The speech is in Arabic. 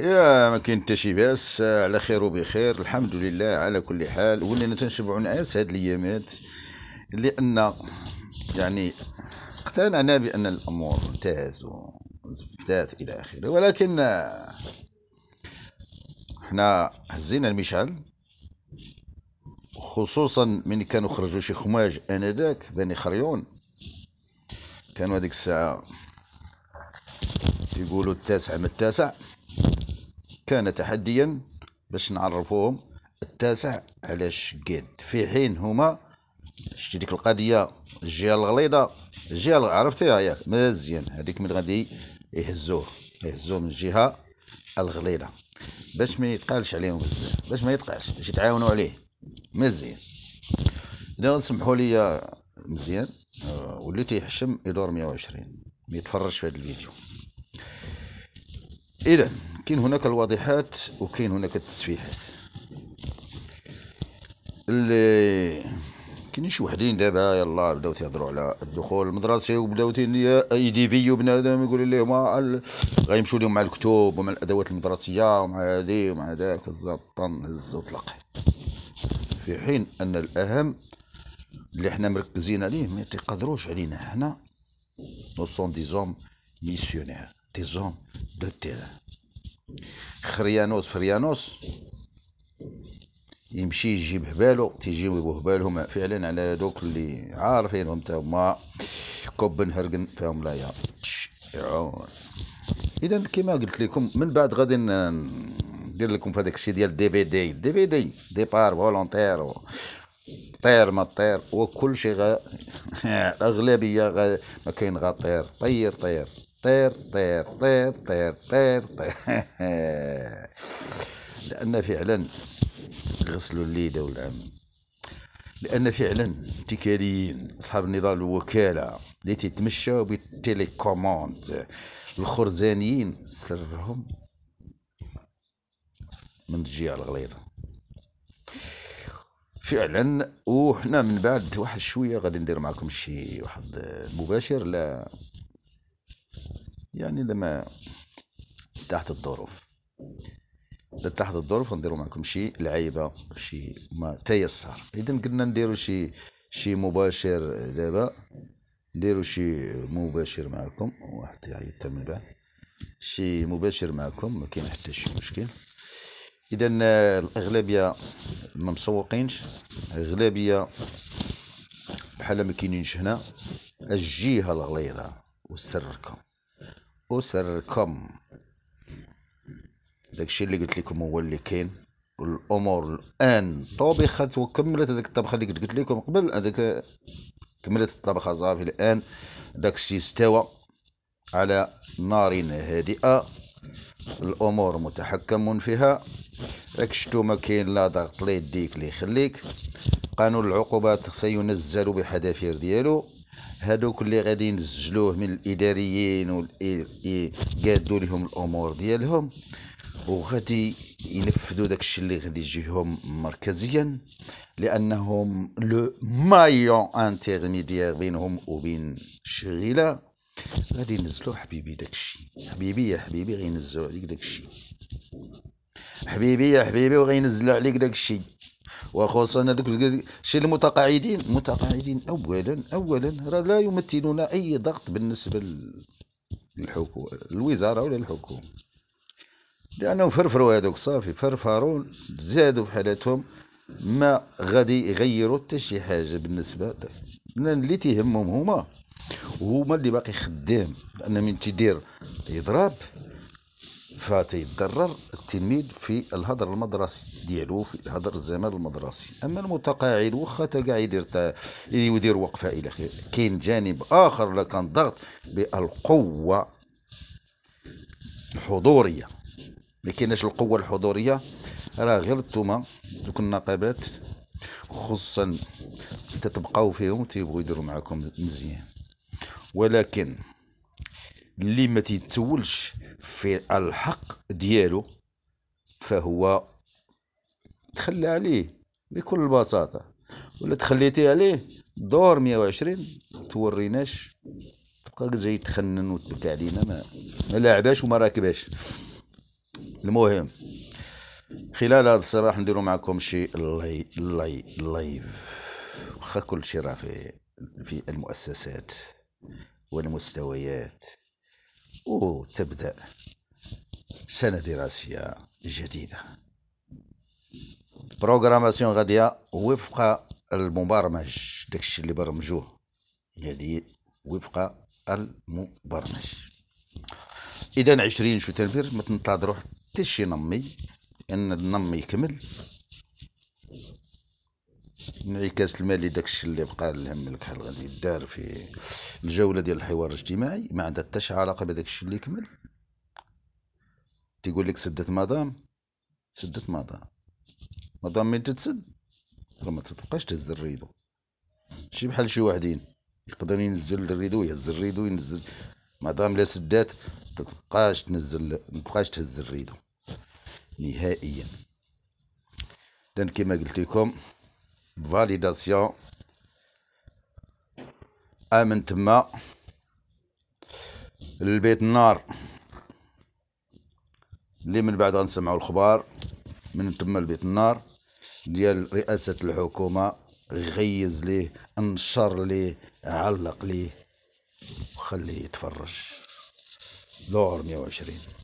يا ما كاين حتى شي باس على خير وبخير الحمد لله على كل حال ولينا تنشبعوا نعاس هاد الايامات لان يعني اقتنعنا بان الامور انتهت وزفتات الى اخره ولكن حنا هزينا المشعل خصوصا من كانوا خرجوا شي خماج انذاك بني خريون كانوا هذيك الساعه يقولوا التاسع من التاسع كان تحديا باش نعرفوهم التاسع على الشقاد في حين هما شتي ديك القضيه الجهه الغليظه الجهه عرفتيها ياك مزيان هذيك من غادي يهزوه يهزوه من الجهه الغليظه باش ما يتقالش عليهم بزاف باش ما يتقالش باش يتعاونوا عليه مزيان اذا سمحوا لي مزيان آه، وليت يحشم يدور 120 ما يتفرجش في هذا الفيديو اذا كاين هناك الواضحات وكاين هناك التسفيحات اللي كاين شي وحدين دابا يلا بداو تيهضروا على الدخول المدرسي وبداو تي اي دي في وبنادم يقول لهم ال... غيمشوا لهم مع الكتب ومع الادوات المدرسيه ومع هذه ومع ذاك الزطن هز وطلق في حين ان الاهم اللي حنا مركزين عليه ما تيقدروش علينا حنا نو سون دي زوم ميسيونير دي زوم دو تيران خريانوس فريانوس يمشي يجيب هبالو تيجيبوا هبالهم فعلا على دوك اللي عارفينهم تا هما كوبنهرجن فيهم لا يعون اذا كما قلت لكم من بعد غادي ندير لكم في هذاك الشيء ديال دي في دي دي في دي ديبار فولونتير طير ما طير وكل شيء غا الاغلبيه غا ما كاين غا طير طير طير طير طير طير طير طير طير لأن فعلا غسل الليدة والعم لأن فعلا تكالين أصحاب النضال الوكالة اللي بالتيلي كوموند الخرزانيين سرهم من الجهة الغليظة فعلا وحنا من بعد واحد شويه غادي ندير معكم شي واحد مباشر لا يعني لما تحت الظروف تحت الظروف نديروا معكم شي لعيبه شي ما تيسر اذا قلنا نديرو شي شي مباشر دابا نديرو شي مباشر معكم واحد يعيط من بعد شي مباشر معكم ما كاين حتى شي مشكل اذا الاغلبيه ما مسوقينش اغلبيه بحال ما كاينينش هنا الجهه الغليظه وسركم أسركم داك الشيء اللي قلت لكم هو اللي كاين الأمور الآن طبخت وكملت هذيك الطبخة اللي قلت لكم قبل هذيك كملت الطبخة صافي الآن داك الشيء استوى على نار هادئة الامور متحكم فيها راك ما كاين لا ضغط لا يديك اللي يخليك قانون العقوبات سينزل بحذافير ديالو هادوك اللي غادي نسجلوه من الاداريين ويقادوا لهم الامور ديالهم وغادي ينفذوا داكشي اللي غادي يجيهم مركزيا لانهم لو مايون انترميديير بينهم وبين الشغيله غادي ينزلوا حبيبي داكشي حبيبي يا حبيبي غينزلوا عليك داكشي حبيبي يا حبيبي وغينزلوا عليك داكشي وخصوصا هذوك الشيء المتقاعدين المتقاعدين اولا اولا راه لا يمثلون اي ضغط بالنسبه للحكومه الوزاره ولا الحكومه لانهم فرفروا هذوك صافي فرفروا زادوا في حالتهم ما غادي يغيروا حتى شي حاجه بالنسبه اللي تيهمهم هما هما اللي باقي خدام لان من تيدير اضراب فتيتضرر التلميذ في الهدر المدرسي ديالو في الهدر الزمان المدرسي اما المتقاعد واخا تا كاع يدير يدير وقفه الى اخره كاين جانب اخر اللي كان ضغط بالقوه الحضوريه ما كايناش القوه الحضوريه راه غير نتوما دوك النقابات خصوصا تتبقاو فيهم تيبغيو يديروا معاكم مزيان ولكن اللي ما تيتسولش في الحق ديالو فهو تخلى عليه بكل بساطه ولا تخليتي عليه دور 120 توريناش تبقى جاي تخنن وتبكى علينا ما ما لاعباش وما راكباش المهم خلال هذا الصباح نديرو معكم شي لاي لاي لايف واخا كلشي راه في في المؤسسات والمستويات وتبدأ سنة دراسية جديدة بروغراماسيون غادية وفق المبرمج داكشي اللي برمجوه هذه وفق المبرمج اذا عشرين شو تنفير ما تنتظروا حتى شي نمي ان النمي يكمل انعكاس المالي داك الشيء اللي بقى الهم لك غادي يدار في الجوله ديال الحوار الاجتماعي ما عندها حتى شي علاقه بداك الشيء اللي كمل تيقول لك سدت مدام سدت مدام مدام من تتسد راه ما تتبقاش تهز الريدو شي بحال شي واحدين يقدر ينزل الريدو يهز الريدو ينزل مدام لا سدات تتبقاش تنزل متبقاش تهز الريدو نهائيا دان كما قلت لكم فاليداسيون امن تما البيت النار اللي من بعد غنسمعوا الخبار من تما لبيت النار ديال رئاسة الحكومة غيز ليه انشر ليه علق ليه وخليه يتفرج دور 120